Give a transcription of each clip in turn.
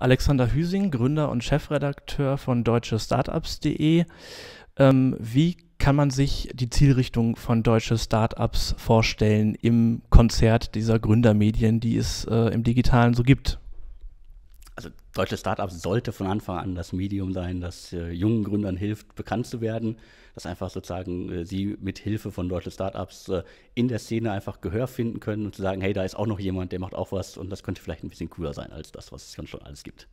Alexander Hüsing, Gründer und Chefredakteur von deutschestartups.de. Ähm, wie kann man sich die Zielrichtung von deutsche Startups vorstellen im Konzert dieser Gründermedien, die es äh, im digitalen so gibt? also deutsche Startups sollte von Anfang an das Medium sein, das äh, jungen Gründern hilft, bekannt zu werden, dass einfach sozusagen äh, sie mit Hilfe von deutschen Startups äh, in der Szene einfach Gehör finden können und zu sagen, hey, da ist auch noch jemand, der macht auch was und das könnte vielleicht ein bisschen cooler sein als das, was es sonst schon alles gibt.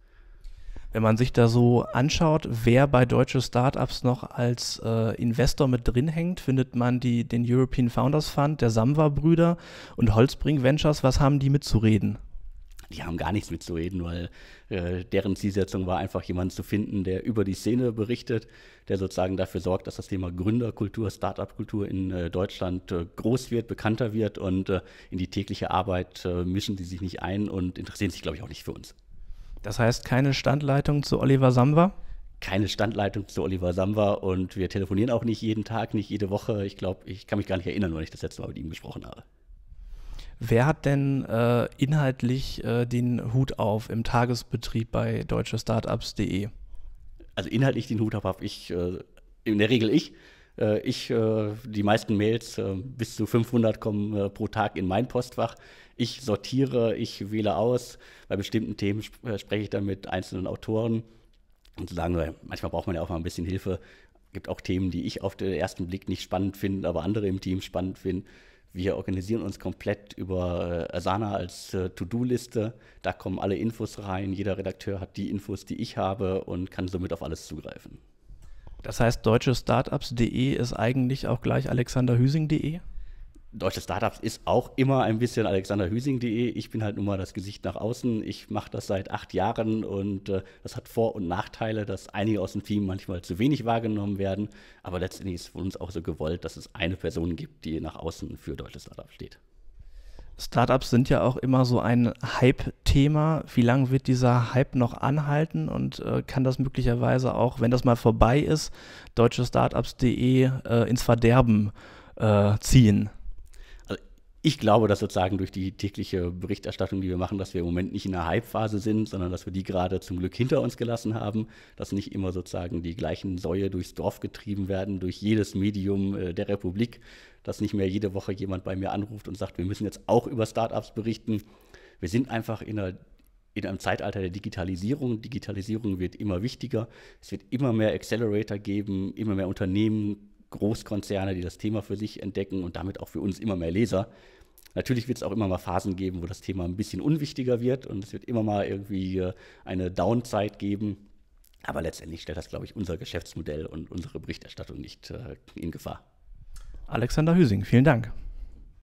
Wenn man sich da so anschaut, wer bei deutschen Startups noch als äh, Investor mit drin hängt, findet man die, den European Founders Fund, der Samwa-Brüder und Holzbring Ventures. Was haben die mitzureden? die haben gar nichts mitzureden, weil äh, deren Zielsetzung war einfach jemanden zu finden, der über die Szene berichtet, der sozusagen dafür sorgt, dass das Thema Gründerkultur, Startup-Kultur in äh, Deutschland äh, groß wird, bekannter wird und äh, in die tägliche Arbeit äh, mischen sie sich nicht ein und interessieren sich, glaube ich, auch nicht für uns. Das heißt, keine Standleitung zu Oliver Samwer? keine Standleitung zu Oliver Samba und wir telefonieren auch nicht jeden Tag, nicht jede Woche. Ich glaube, ich kann mich gar nicht erinnern, wann ich das letzte Mal mit ihm gesprochen habe. Wer hat denn äh, inhaltlich äh, den Hut auf im Tagesbetrieb bei deutschestartups.de? Also inhaltlich den Hut auf habe ich, äh, in der Regel ich. Äh, ich, äh, die meisten Mails, äh, bis zu 500 kommen pro Tag in mein Postfach. Ich sortiere, ich wähle aus. Bei bestimmten Themen sp spreche ich dann mit einzelnen Autoren und sagen, manchmal braucht man ja auch mal ein bisschen Hilfe. Es gibt auch Themen, die ich auf den ersten Blick nicht spannend finde, aber andere im Team spannend finden wir organisieren uns komplett über äh, Asana als äh, To-Do-Liste. Da kommen alle Infos rein. Jeder Redakteur hat die Infos, die ich habe und kann somit auf alles zugreifen. Das heißt, deutschestartups.de ist eigentlich auch gleich alexanderhüsing.de? deutsche Startups ist auch immer ein bisschen alexanderhüsing.de. Ich bin halt nun mal das Gesicht nach außen. Ich mache das seit acht Jahren und äh, das hat Vor- und Nachteile, dass einige aus dem Team manchmal zu wenig wahrgenommen werden. Aber letztendlich ist von uns auch so gewollt, dass es eine Person gibt, die nach außen für deutsche Startups steht. Startups sind ja auch immer so ein Hype-Thema. Wie lange wird dieser Hype noch anhalten und äh, kann das möglicherweise auch, wenn das mal vorbei ist, deutschestartups.de äh, ins Verderben äh, ziehen? ich glaube, dass sozusagen durch die tägliche Berichterstattung, die wir machen, dass wir im Moment nicht in einer Hype-Phase sind, sondern dass wir die gerade zum Glück hinter uns gelassen haben, dass nicht immer sozusagen die gleichen Säue durchs Dorf getrieben werden, durch jedes Medium äh, der Republik, dass nicht mehr jede Woche jemand bei mir anruft und sagt, wir müssen jetzt auch über Startups berichten. Wir sind einfach in einer in einem Zeitalter der Digitalisierung. Digitalisierung wird immer wichtiger. Es wird immer mehr Accelerator geben, immer mehr Unternehmen Großkonzerne, die das Thema für sich entdecken und damit auch für uns immer mehr Leser. Natürlich wird es auch immer mal Phasen geben, wo das Thema ein bisschen unwichtiger wird und es wird immer mal irgendwie äh, eine Downzeit geben. Aber letztendlich stellt das, glaube ich, unser Geschäftsmodell und unsere Berichterstattung nicht äh, in Gefahr. Alexander Hüsing, vielen Dank.